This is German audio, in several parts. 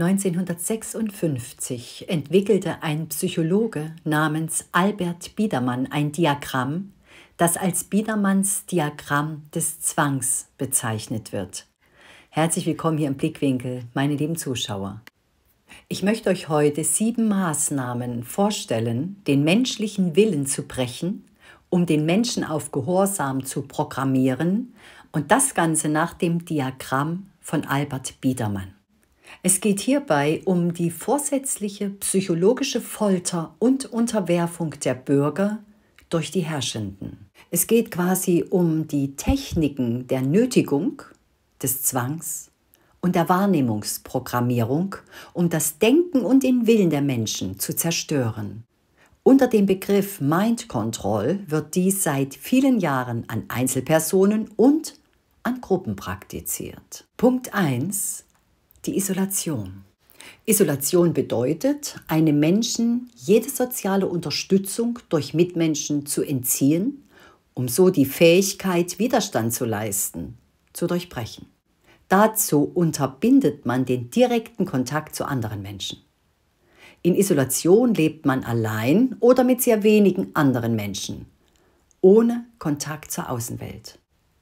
1956 entwickelte ein Psychologe namens Albert Biedermann ein Diagramm, das als Biedermanns Diagramm des Zwangs bezeichnet wird. Herzlich willkommen hier im Blickwinkel, meine lieben Zuschauer. Ich möchte euch heute sieben Maßnahmen vorstellen, den menschlichen Willen zu brechen, um den Menschen auf Gehorsam zu programmieren und das Ganze nach dem Diagramm von Albert Biedermann. Es geht hierbei um die vorsätzliche psychologische Folter und Unterwerfung der Bürger durch die Herrschenden. Es geht quasi um die Techniken der Nötigung, des Zwangs und der Wahrnehmungsprogrammierung, um das Denken und den Willen der Menschen zu zerstören. Unter dem Begriff Mind Control wird dies seit vielen Jahren an Einzelpersonen und an Gruppen praktiziert. Punkt 1. Die Isolation. Isolation bedeutet, einem Menschen jede soziale Unterstützung durch Mitmenschen zu entziehen, um so die Fähigkeit, Widerstand zu leisten, zu durchbrechen. Dazu unterbindet man den direkten Kontakt zu anderen Menschen. In Isolation lebt man allein oder mit sehr wenigen anderen Menschen, ohne Kontakt zur Außenwelt.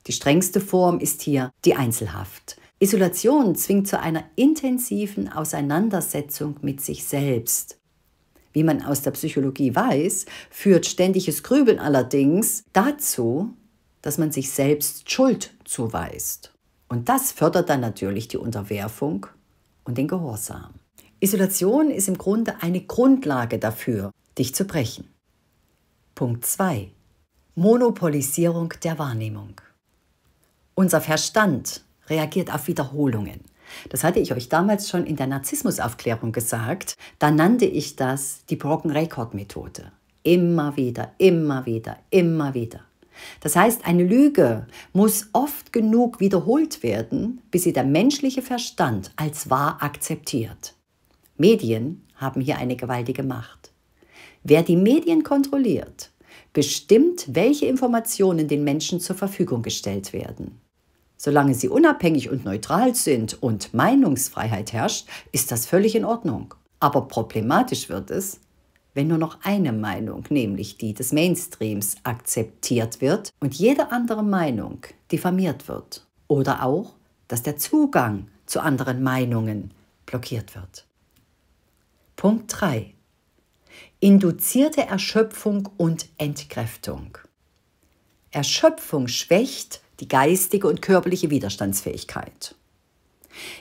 Die strengste Form ist hier die Einzelhaft, Isolation zwingt zu einer intensiven Auseinandersetzung mit sich selbst. Wie man aus der Psychologie weiß, führt ständiges Grübeln allerdings dazu, dass man sich selbst Schuld zuweist. Und das fördert dann natürlich die Unterwerfung und den Gehorsam. Isolation ist im Grunde eine Grundlage dafür, dich zu brechen. Punkt 2. Monopolisierung der Wahrnehmung. Unser Verstand reagiert auf Wiederholungen. Das hatte ich euch damals schon in der Narzissmusaufklärung gesagt. Da nannte ich das die Broken Record Methode. Immer wieder, immer wieder, immer wieder. Das heißt, eine Lüge muss oft genug wiederholt werden, bis sie der menschliche Verstand als wahr akzeptiert. Medien haben hier eine gewaltige Macht. Wer die Medien kontrolliert, bestimmt, welche Informationen den Menschen zur Verfügung gestellt werden. Solange sie unabhängig und neutral sind und Meinungsfreiheit herrscht, ist das völlig in Ordnung. Aber problematisch wird es, wenn nur noch eine Meinung, nämlich die des Mainstreams, akzeptiert wird und jede andere Meinung diffamiert wird. Oder auch, dass der Zugang zu anderen Meinungen blockiert wird. Punkt 3. Induzierte Erschöpfung und Entkräftung. Erschöpfung schwächt die geistige und körperliche Widerstandsfähigkeit.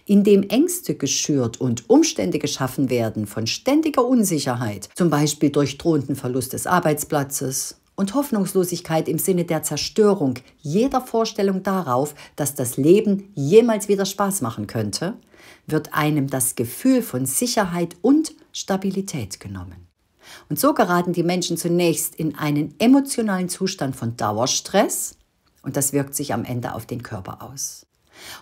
Indem Ängste geschürt und Umstände geschaffen werden von ständiger Unsicherheit, zum Beispiel durch drohenden Verlust des Arbeitsplatzes und Hoffnungslosigkeit im Sinne der Zerstörung jeder Vorstellung darauf, dass das Leben jemals wieder Spaß machen könnte, wird einem das Gefühl von Sicherheit und Stabilität genommen. Und so geraten die Menschen zunächst in einen emotionalen Zustand von Dauerstress, und das wirkt sich am Ende auf den Körper aus.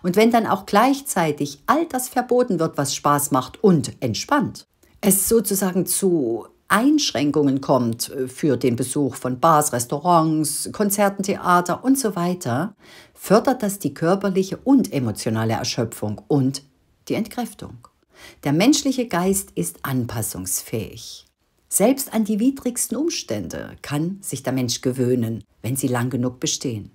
Und wenn dann auch gleichzeitig all das verboten wird, was Spaß macht und entspannt, es sozusagen zu Einschränkungen kommt äh, für den Besuch von Bars, Restaurants, Konzerten, Theater und so weiter, fördert das die körperliche und emotionale Erschöpfung und die Entkräftung. Der menschliche Geist ist anpassungsfähig. Selbst an die widrigsten Umstände kann sich der Mensch gewöhnen, wenn sie lang genug bestehen.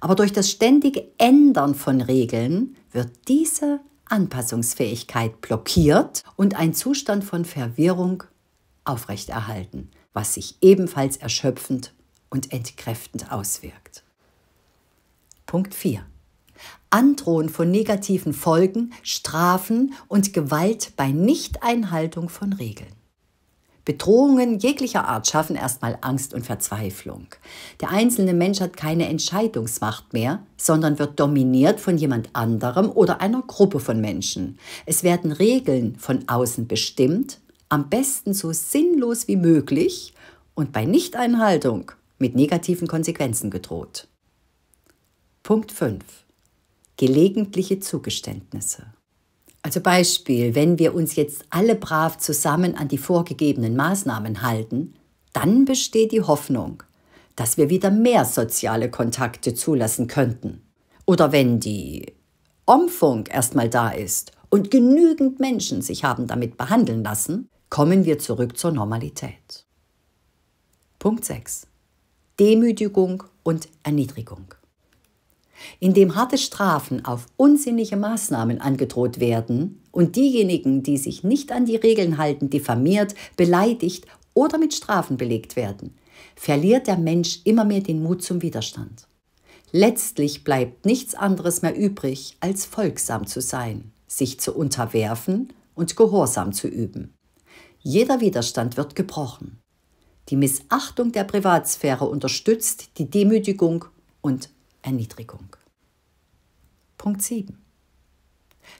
Aber durch das ständige Ändern von Regeln wird diese Anpassungsfähigkeit blockiert und ein Zustand von Verwirrung aufrechterhalten, was sich ebenfalls erschöpfend und entkräftend auswirkt. Punkt 4. Androhen von negativen Folgen, Strafen und Gewalt bei Nichteinhaltung von Regeln. Bedrohungen jeglicher Art schaffen erstmal Angst und Verzweiflung. Der einzelne Mensch hat keine Entscheidungsmacht mehr, sondern wird dominiert von jemand anderem oder einer Gruppe von Menschen. Es werden Regeln von außen bestimmt, am besten so sinnlos wie möglich und bei Nichteinhaltung mit negativen Konsequenzen gedroht. Punkt 5. Gelegentliche Zugeständnisse. Also Beispiel, wenn wir uns jetzt alle brav zusammen an die vorgegebenen Maßnahmen halten, dann besteht die Hoffnung, dass wir wieder mehr soziale Kontakte zulassen könnten. Oder wenn die Impfung erstmal da ist und genügend Menschen sich haben damit behandeln lassen, kommen wir zurück zur Normalität. Punkt 6. Demütigung und Erniedrigung in dem harte Strafen auf unsinnige Maßnahmen angedroht werden und diejenigen, die sich nicht an die Regeln halten, diffamiert, beleidigt oder mit Strafen belegt werden, verliert der Mensch immer mehr den Mut zum Widerstand. Letztlich bleibt nichts anderes mehr übrig, als folgsam zu sein, sich zu unterwerfen und Gehorsam zu üben. Jeder Widerstand wird gebrochen. Die Missachtung der Privatsphäre unterstützt die Demütigung und Erniedrigung. Punkt 7.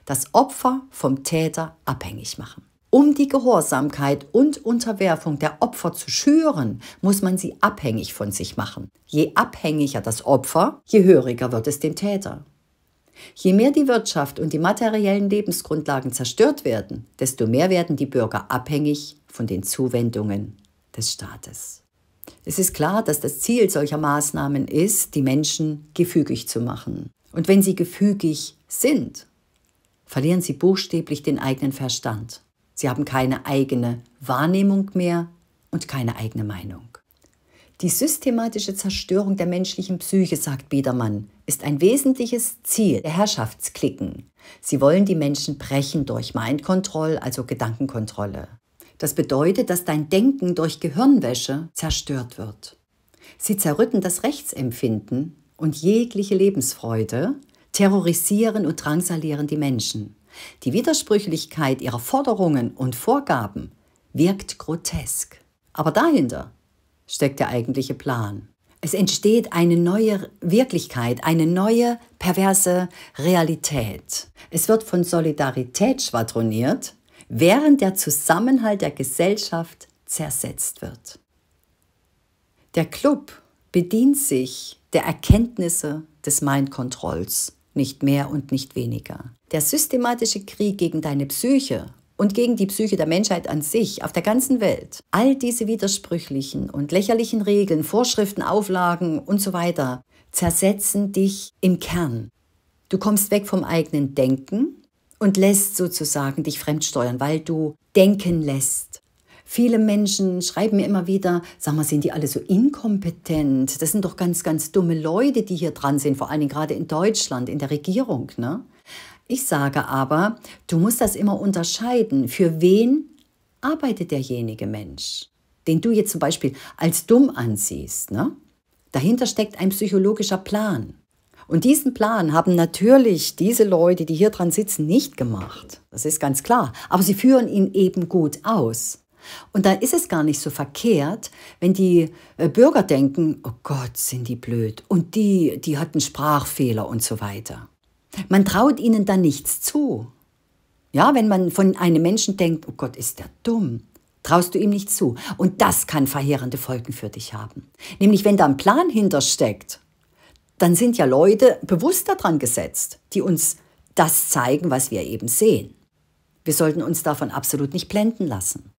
Das Opfer vom Täter abhängig machen. Um die Gehorsamkeit und Unterwerfung der Opfer zu schüren, muss man sie abhängig von sich machen. Je abhängiger das Opfer, je höriger wird es dem Täter. Je mehr die Wirtschaft und die materiellen Lebensgrundlagen zerstört werden, desto mehr werden die Bürger abhängig von den Zuwendungen des Staates. Es ist klar, dass das Ziel solcher Maßnahmen ist, die Menschen gefügig zu machen. Und wenn sie gefügig sind, verlieren sie buchstäblich den eigenen Verstand. Sie haben keine eigene Wahrnehmung mehr und keine eigene Meinung. Die systematische Zerstörung der menschlichen Psyche, sagt Biedermann, ist ein wesentliches Ziel der Herrschaftsklicken. Sie wollen die Menschen brechen durch Mindkontroll, also Gedankenkontrolle. Das bedeutet, dass dein Denken durch Gehirnwäsche zerstört wird. Sie zerrütten das Rechtsempfinden und jegliche Lebensfreude, terrorisieren und drangsalieren die Menschen. Die Widersprüchlichkeit ihrer Forderungen und Vorgaben wirkt grotesk. Aber dahinter steckt der eigentliche Plan. Es entsteht eine neue Wirklichkeit, eine neue perverse Realität. Es wird von Solidarität schwadroniert, während der Zusammenhalt der Gesellschaft zersetzt wird. Der Club bedient sich der Erkenntnisse des Mindkontrolls, nicht mehr und nicht weniger. Der systematische Krieg gegen deine Psyche und gegen die Psyche der Menschheit an sich auf der ganzen Welt. All diese widersprüchlichen und lächerlichen Regeln, Vorschriften, Auflagen und so weiter zersetzen dich im Kern. Du kommst weg vom eigenen Denken und lässt sozusagen dich fremdsteuern, weil du denken lässt. Viele Menschen schreiben mir immer wieder, sag mal, sind die alle so inkompetent? Das sind doch ganz, ganz dumme Leute, die hier dran sind, vor allen Dingen gerade in Deutschland, in der Regierung. Ne? Ich sage aber, du musst das immer unterscheiden. Für wen arbeitet derjenige Mensch, den du jetzt zum Beispiel als dumm ansiehst? Ne? Dahinter steckt ein psychologischer Plan. Und diesen Plan haben natürlich diese Leute, die hier dran sitzen, nicht gemacht. Das ist ganz klar. Aber sie führen ihn eben gut aus. Und da ist es gar nicht so verkehrt, wenn die äh, Bürger denken, oh Gott, sind die blöd und die, die hatten Sprachfehler und so weiter. Man traut ihnen dann nichts zu. Ja, wenn man von einem Menschen denkt, oh Gott, ist der dumm, traust du ihm nicht zu. Und das kann verheerende Folgen für dich haben. Nämlich, wenn da ein Plan hintersteckt, dann sind ja Leute bewusst daran gesetzt, die uns das zeigen, was wir eben sehen. Wir sollten uns davon absolut nicht blenden lassen.